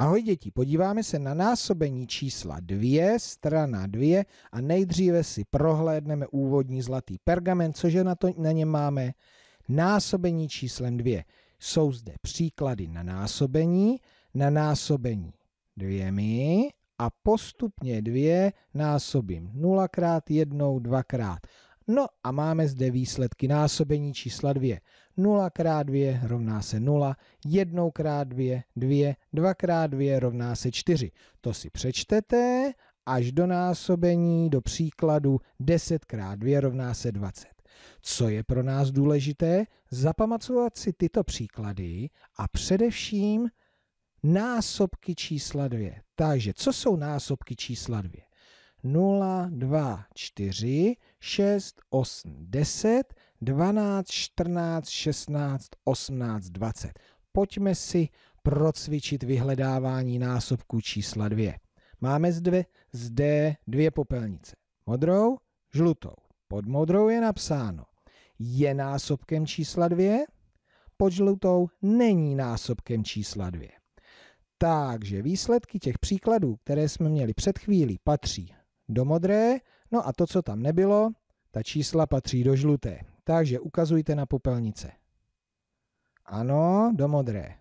Ahoj děti, podíváme se na násobení čísla 2, strana 2 a nejdříve si prohlédneme úvodní zlatý pergamen, je na, to, na něm máme? Násobení číslem 2. Jsou zde příklady na násobení, na násobení dvěmi a postupně dvě násobím 0 nulakrát, jednou, dvakrát. No a máme zde výsledky násobení čísla 2. 0 x 2 rovná se 0, 1 x 2, 2, 2 x 2 rovná se 4. To si přečtete až do násobení, do příkladu 10 x 2 rovná se 20. Co je pro nás důležité? Zapamatovat si tyto příklady a především násobky čísla 2. Takže co jsou násobky čísla 2? 0, 2, 4, 6, 8, 10, 12, 14, 16, 18, 20. Pojďme si procvičit vyhledávání násobku čísla 2. Máme zde, zde dvě popelnice. Modrou, žlutou. Pod modrou je napsáno je násobkem čísla 2, pod žlutou není násobkem čísla 2. Takže výsledky těch příkladů, které jsme měli před chvílí, patří do modré, no a to, co tam nebylo, ta čísla patří do žluté. Takže ukazujte na popelnice. Ano, do modré.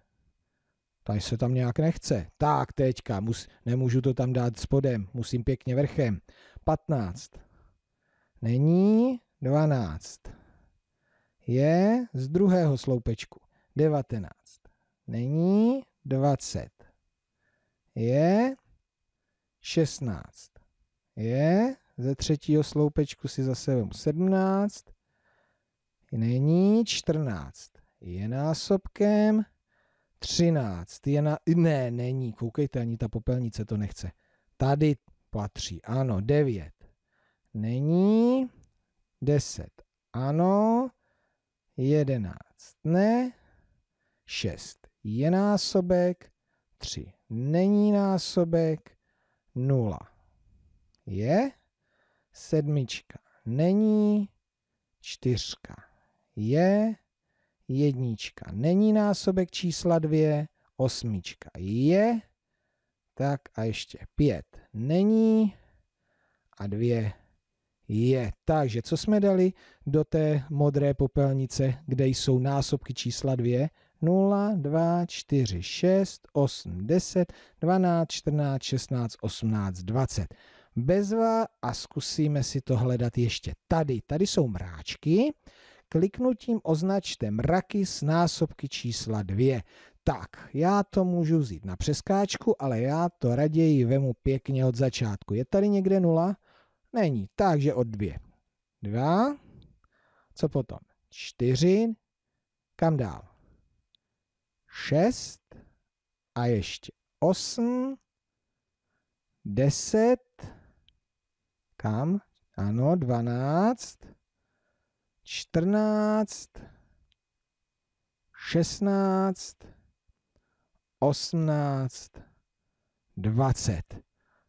Tady se tam nějak nechce. Tak, teďka, mus, nemůžu to tam dát spodem, musím pěkně vrchem. 15. Není 12. Je z druhého sloupečku. 19. Není 20. Je 16. Je. Ze třetího sloupečku si zase vemu 17. Není 14. Je násobkem 13. Je na... Ne, není. Koukejte, ani ta popelnice to nechce. Tady patří. Ano, 9. Není. 10. Ano. 11. Ne. 6. Je násobek. 3. Není násobek. 0 je, sedmička není, čtyřka je, jednička není násobek čísla dvě, osmička je, tak a ještě pět není a dvě je. Takže co jsme dali do té modré popelnice, kde jsou násobky čísla dvě? 0, 2, 4, 6, 8, 10, 12, 14, 16, 18, 20 bezva a zkusíme si to hledat ještě tady. Tady jsou mráčky. Kliknutím označte mraky s násobky čísla 2. Tak, já to můžu vzít na přeskáčku, ale já to raději vemu pěkně od začátku. Je tady někde nula? Není, takže od 2. 2. Co potom? 4. Kam dál? 6. A ještě 8. 10 kam? Ano, 12, 14, 16, 18, 20.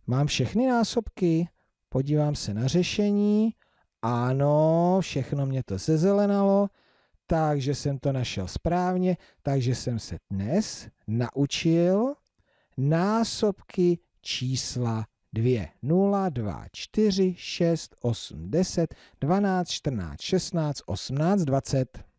Mám všechny násobky, podívám se na řešení. Ano, všechno mě to sezelenalo, takže jsem to našel správně, takže jsem se dnes naučil násobky čísla 2, 0, 2, 4, 6, 8, 10, 12, 14, 16, 18, 20.